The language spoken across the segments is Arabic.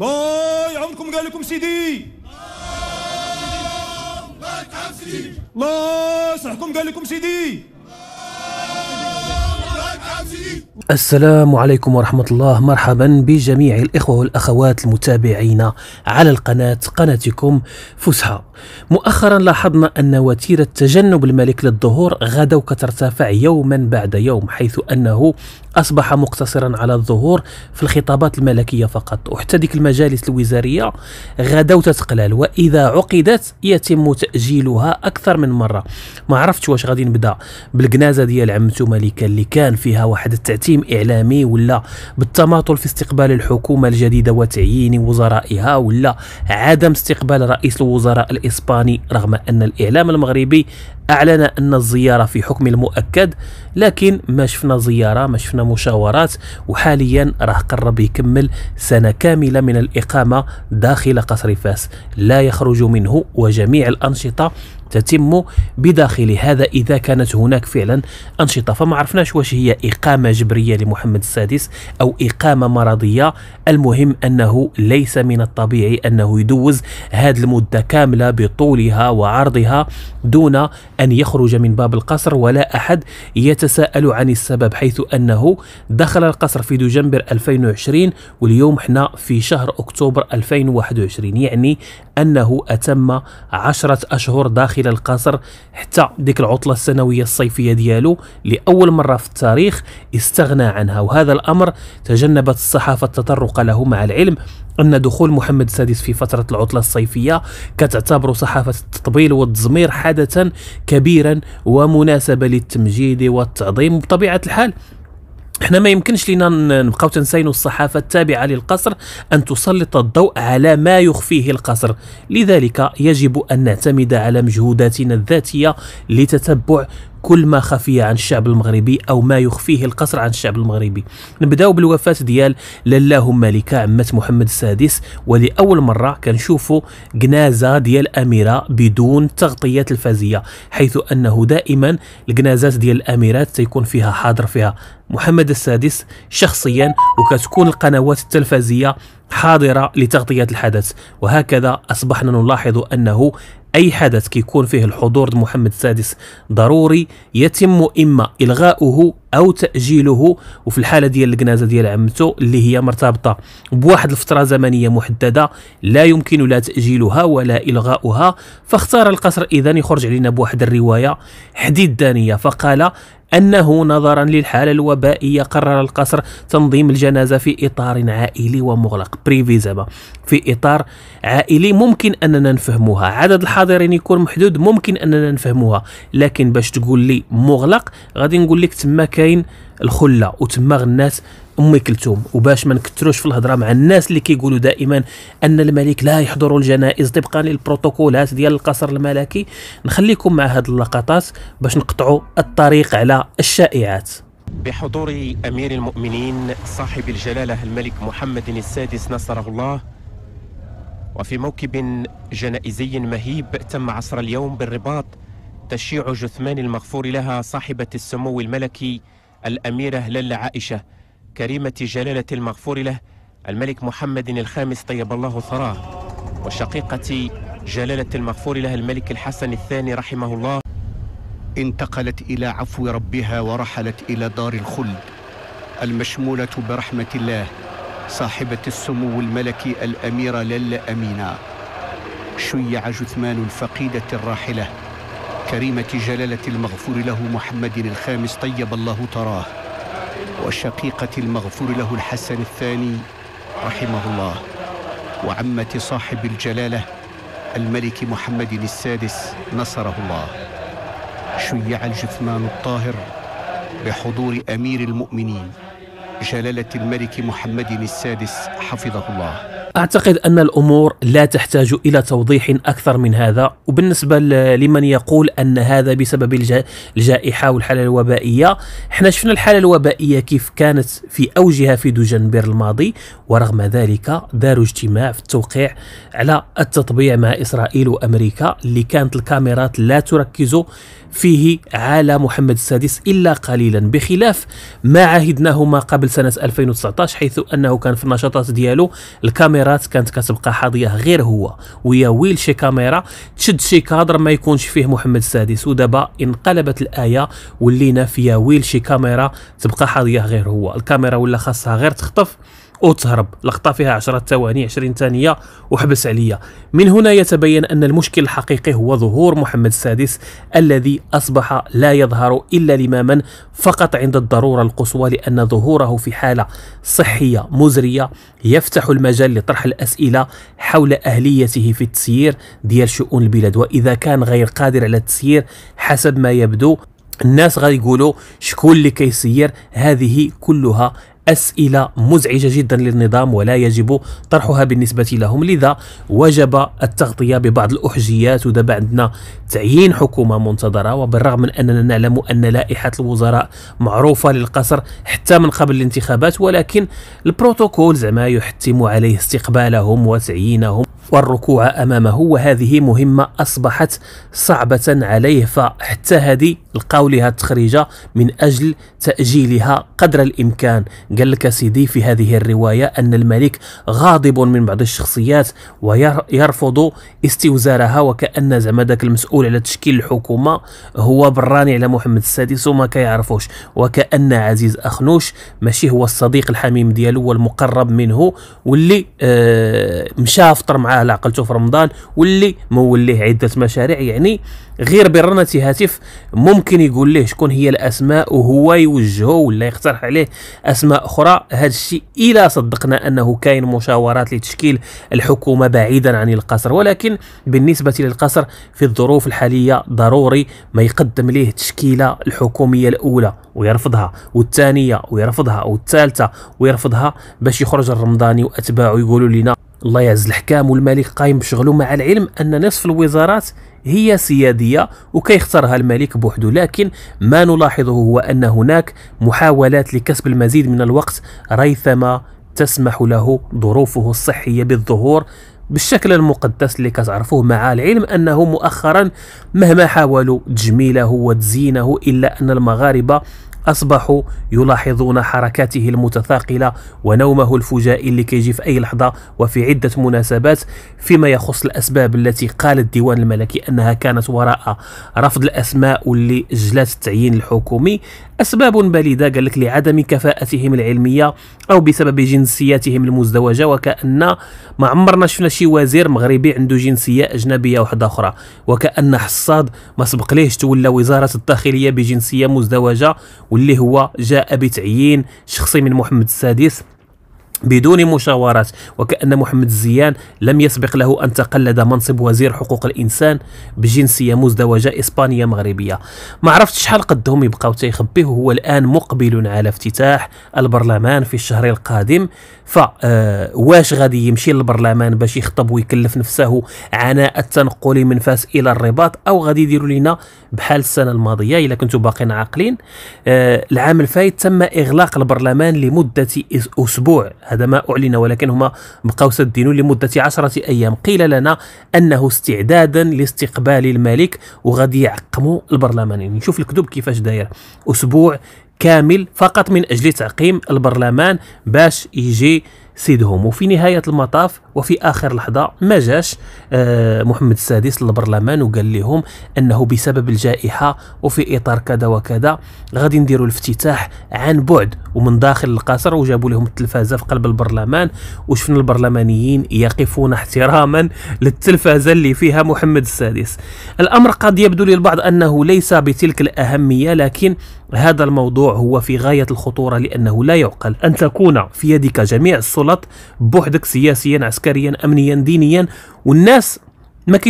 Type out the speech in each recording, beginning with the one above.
الله يعاونكم قال لكم سيدي الله يرحم سيدي الله قال لكم سيدي السلام عليكم ورحمة الله مرحبا بجميع الإخوة والأخوات المتابعين على القناة قناتكم فسحة مؤخرا لاحظنا أن وتيرة تجنب الملك للظهور غدوا كترتفع يوما بعد يوم حيث أنه أصبح مقتصرا على الظهور في الخطابات الملكية فقط وحتى المجالس الوزارية غدوا تتقلال وإذا عقدت يتم تأجيلها أكثر من مرة ما عرفتش واش غادي نبدأ بالكنازة ديال عمتو ملكة اللي كان فيها واحد التعتيم اعلامي ولا بالتماطل في استقبال الحكومه الجديده وتعيين وزرائها ولا عدم استقبال رئيس الوزراء الاسباني رغم ان الاعلام المغربي أعلن أن الزيارة في حكم المؤكد لكن ما شفنا زيارة ما شفنا مشاورات وحاليا راه قرب يكمل سنة كاملة من الإقامة داخل قصر فاس لا يخرج منه وجميع الأنشطة تتم بداخل هذا اذا كانت هناك فعلا انشطه فما عرفناش واش هي اقامه جبريه لمحمد السادس او اقامه مرضيه المهم انه ليس من الطبيعي انه يدوز هذه المده كامله بطولها وعرضها دون أن يخرج من باب القصر ولا أحد يتساءل عن السبب حيث أنه دخل القصر في دجنبر 2020 واليوم حنا في شهر أكتوبر 2021 يعني أنه أتم عشرة أشهر داخل القصر حتى ديك العطلة السنوية الصيفية ديالو لأول مرة في التاريخ استغنى عنها وهذا الأمر تجنبت الصحافة التطرق له مع العلم أن دخول محمد السادس في فترة العطلة الصيفية كتعتبر صحافة التطبيل والتزمير حدثا كبيرا ومناسبة للتمجيد والتعظيم بطبيعة الحال احنا ما يمكنش لينا نبقاو تنساينو الصحافة التابعة للقصر أن تسلط الضوء على ما يخفيه القصر لذلك يجب أن نعتمد على مجهوداتنا الذاتية لتتبع كل ما خفي عن الشعب المغربي او ما يخفيه القصر عن الشعب المغربي نبداو بالوفاه ديال لاله مالكة عمه محمد السادس ولاول مره كنشوفوا جنازه ديال اميره بدون تغطيات الفازيه حيث انه دائما الجنازات ديال الاميرات تيكون فيها حاضر فيها محمد السادس شخصيا وكتكون القنوات التلفازيه حاضرة لتغطية الحدث وهكذا أصبحنا نلاحظ أنه اي حدث كيكون فيه الحضور محمد السادس ضروري يتم اما الغاؤه او تاجيله وفي الحاله ديال الجنازه ديال عمته اللي هي مرتبطه بواحد الفتره زمنيه محدده لا يمكن لا تاجيلها ولا الغاؤها فاختار القصر اذا يخرج علينا بواحد الروايه حديد دانيه فقال أنه نظرا للحالة الوبائية قرر القصر تنظيم الجنازة في إطار عائلي ومغلق بريفي زعما في إطار عائلي ممكن أننا نفهموها عدد الحاضرين يكون محدود ممكن أننا نفهموها لكن باش تقول لي مغلق غادي نقول لك تما كاين الخله وتما غنات ام كلثوم وباش ما نكثروش في الهضره مع الناس اللي كيقولوا دائما ان الملك لا يحضر الجنائز طبقا للبروتوكولات ديال القصر الملكي نخليكم مع هذه اللقطات باش نقطعوا الطريق على الشائعات بحضور امير المؤمنين صاحب الجلاله الملك محمد السادس نصره الله وفي موكب جنائزي مهيب تم عصر اليوم بالرباط تشيع جثمان المغفور لها صاحبه السمو الملكي الأميرة للا عائشة كريمة جلالة المغفور له الملك محمد الخامس طيب الله ثراه وشقيقة جلالة المغفور له الملك الحسن الثاني رحمه الله انتقلت إلى عفو ربها ورحلت إلى دار الخلد المشمولة برحمة الله صاحبة السمو الملكي الأميرة للا أمينة شيع جثمان الفقيدة الراحلة كريمة جلالة المغفور له محمد الخامس طيب الله تراه وشقيقة المغفور له الحسن الثاني رحمه الله وعمة صاحب الجلالة الملك محمد السادس نصره الله شيع الجثمان الطاهر بحضور أمير المؤمنين جلالة الملك محمد السادس حفظه الله اعتقد ان الامور لا تحتاج الى توضيح اكثر من هذا وبالنسبه لمن يقول ان هذا بسبب الجائحه والحاله الوبائيه احنا شفنا الحاله الوبائيه كيف كانت في اوجها في دجنبر الماضي ورغم ذلك داروا اجتماع في التوقيع على التطبيع مع اسرائيل وامريكا اللي كانت الكاميرات لا تركز فيه على محمد السادس الا قليلا بخلاف ما عهدناه ما قبل سنه 2019 حيث انه كان في النشاطات دياله الكاميرا كاميرات كانت كتبقى حاضيه غير هو ويا ويل شي كاميرا تشد شي كادر ما يكونش فيه محمد السادس ودابا انقلبت الايه ولينا في يا ويل شي كاميرا تبقى حاضيه غير هو الكاميرا ولا خاصها غير تخطف وتهرب لقطة فيها 10 ثواني 20 ثانية وحبس عليا من هنا يتبين أن المشكل الحقيقي هو ظهور محمد السادس الذي أصبح لا يظهر إلا من فقط عند الضرورة القصوى لأن ظهوره في حالة صحية مزرية يفتح المجال لطرح الأسئلة حول أهليته في التسيير ديال شؤون البلاد وإذا كان غير قادر على التسيير حسب ما يبدو الناس غيقولوا شكون اللي كيسير هذه كلها أسئلة مزعجة جدا للنظام ولا يجب طرحها بالنسبة لهم لذا وجب التغطية ببعض الأحجيات ودابا عندنا تعيين حكومة منتظرة وبالرغم من أننا نعلم أن لائحة الوزراء معروفة للقصر حتى من قبل الانتخابات ولكن البروتوكول زعما يحتم عليه استقبالهم وتعيينهم والركوع امامه وهذه مهمه اصبحت صعبه عليه فحتى هذه لقاو لها التخريجه من اجل تاجيلها قدر الامكان قال لك سيدي في هذه الرواية أن الملك غاضب من بعض الشخصيات ويرفض استوزارها وكأن زعما ذاك المسؤول على تشكيل الحكومة هو براني على محمد السادس وما كيعرفوش وكأن عزيز أخنوش ماشي هو الصديق الحميم ديالو والمقرب منه واللي آه مشى فطر معاه على عقلته في رمضان واللي موليه عدة مشاريع يعني غير برنة هاتف ممكن يقول ليه شكون هي الاسماء وهو يوجهه ولا يقترح عليه اسماء اخرى هذا الشيء الى صدقنا انه كاين مشاورات لتشكيل الحكومه بعيدا عن القصر ولكن بالنسبه للقصر في الظروف الحاليه ضروري ما يقدم ليه تشكيله الحكوميه الاولى ويرفضها والثانيه ويرفضها والثالثه ويرفضها باش يخرج الرمضاني واتباعه يقولوا لنا الله يعز الحكام والملك قايم بشغله مع العلم ان نصف الوزارات هي سياديه وكيختارها الملك بوحده لكن ما نلاحظه هو ان هناك محاولات لكسب المزيد من الوقت ريثما تسمح له ظروفه الصحيه بالظهور بالشكل المقدس اللي كتعرفوه مع العلم انه مؤخرا مهما حاولوا تجميله وتزينه الا ان المغاربه أصبحوا يلاحظون حركاته المتثاقلة ونومه الفجائي اللي كيجي في أي لحظة وفي عدة مناسبات فيما يخص الأسباب التي قال الديوان الملكي أنها كانت وراء رفض الأسماء واللي جلات التعيين الحكومي أسباب بليدة قال لك لعدم كفاءتهم العلمية أو بسبب جنسياتهم المزدوجة وكأن ما عمرنا شفنا شي وزير مغربي عنده جنسية أجنبية واحدة أخرى وكأن حصاد ما سبقليهش تولى وزارة الداخلية بجنسية مزدوجة واللي هو جاء بتعيين شخصي من محمد السادس بدون مشاورات وكأن محمد الزيان لم يسبق له أن تقلد منصب وزير حقوق الإنسان بجنسية مزدوجة إسبانية مغربية ما عرفتش شحال قدهم يبقاو تيخبيه هو الآن مقبل على افتتاح البرلمان في الشهر القادم فواش آه، غادي يمشي للبرلمان باش يخطب ويكلف نفسه عناء التنقل من فاس إلى الرباط أو غادي يديروا لنا بحال السنة الماضية إلا كنتوا باقين عاقلين آه، العام الفايت تم إغلاق البرلمان لمدة أسبوع هذا ما أعلن ولكن هما بقاو سدينو لمدة عشرة أيام قيل لنا أنه استعدادا لاستقبال الملك وغادي يعقموا البرلمان يعني نشوف الكتب كيفاش داير أسبوع كامل فقط من أجل تعقيم البرلمان باش يجي سيدهم وفي نهاية المطاف وفي آخر لحظة ما جاش آه، محمد السادس للبرلمان وقال لهم أنه بسبب الجائحة وفي إطار كذا وكذا غادي نديروا الافتتاح عن بعد ومن داخل القصر وجابوا لهم التلفازة في قلب البرلمان وشفنا البرلمانيين يقفون احتراما للتلفازة اللي فيها محمد السادس الأمر قد يبدو للبعض أنه ليس بتلك الأهمية لكن هذا الموضوع هو في غاية الخطورة لأنه لا يعقل أن تكون في يدك جميع السلطات غلط بوحدك سياسيا عسكريا امنيا دينيا والناس ما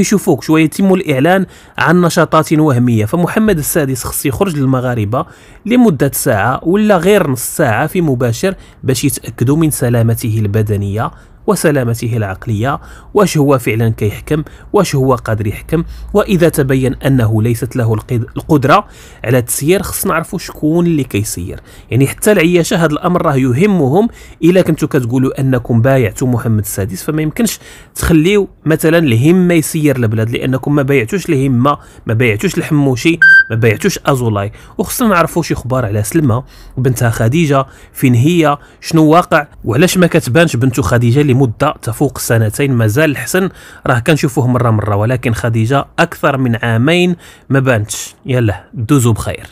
شويه يتم الاعلان عن نشاطات وهميه فمحمد السادس خص يخرج للمغاربه لمده ساعه ولا غير نص ساعه في مباشر باش يتاكدوا من سلامته البدنيه وسلامته العقلية واش هو فعلا كيحكم واش هو قادر يحكم وإذا تبين أنه ليست له القدرة على التسيير خصنا نعرفوا شكون اللي كيسير يعني حتى العياشة هذا الأمر راه يهمهم إلا كنتوا كتقولوا أنكم بايعتوا محمد السادس فما يمكنش تخليو مثلا الهمة يسير البلاد لأنكم ما بايعتوش الهمة ما بايعتوش الحموشي ما بيعتوش ازولاي وخصنا نعرفوا شي اخبار على سلمى بنتها خديجه فين هي شنو واقع وعلاش ما كتبانش بنتو خديجه لمده تفوق سنتين مازال الحسن راه كنشوفوه مره مره ولكن خديجه اكثر من عامين ما بانتش يلا دوزوا بخير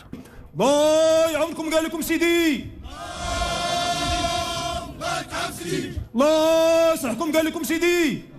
باي يعاونكم قال لكم سيدي الله يصحكم قال لكم سيدي